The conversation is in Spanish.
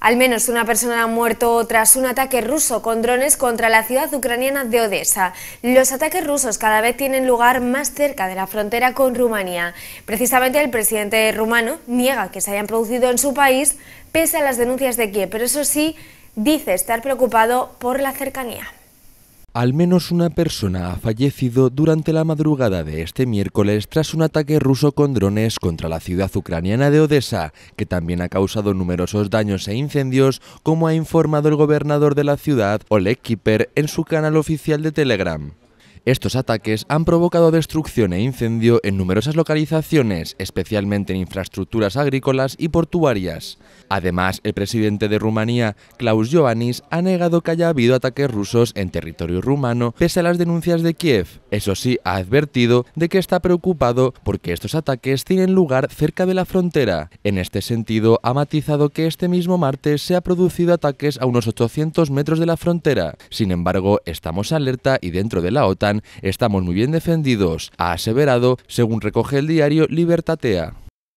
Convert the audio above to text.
Al menos una persona ha muerto tras un ataque ruso con drones contra la ciudad ucraniana de Odessa. Los ataques rusos cada vez tienen lugar más cerca de la frontera con Rumanía. Precisamente el presidente rumano niega que se hayan producido en su país pese a las denuncias de Kiev, pero eso sí, dice estar preocupado por la cercanía. Al menos una persona ha fallecido durante la madrugada de este miércoles tras un ataque ruso con drones contra la ciudad ucraniana de Odessa, que también ha causado numerosos daños e incendios, como ha informado el gobernador de la ciudad, Oleg Kiper, en su canal oficial de Telegram. Estos ataques han provocado destrucción e incendio en numerosas localizaciones, especialmente en infraestructuras agrícolas y portuarias. Además, el presidente de Rumanía, Klaus Iohannis, ha negado que haya habido ataques rusos en territorio rumano, pese a las denuncias de Kiev. Eso sí, ha advertido de que está preocupado porque estos ataques tienen lugar cerca de la frontera. En este sentido, ha matizado que este mismo martes se ha producido ataques a unos 800 metros de la frontera. Sin embargo, estamos alerta y dentro de la OTAN estamos muy bien defendidos, ha aseverado, según recoge el diario Libertatea.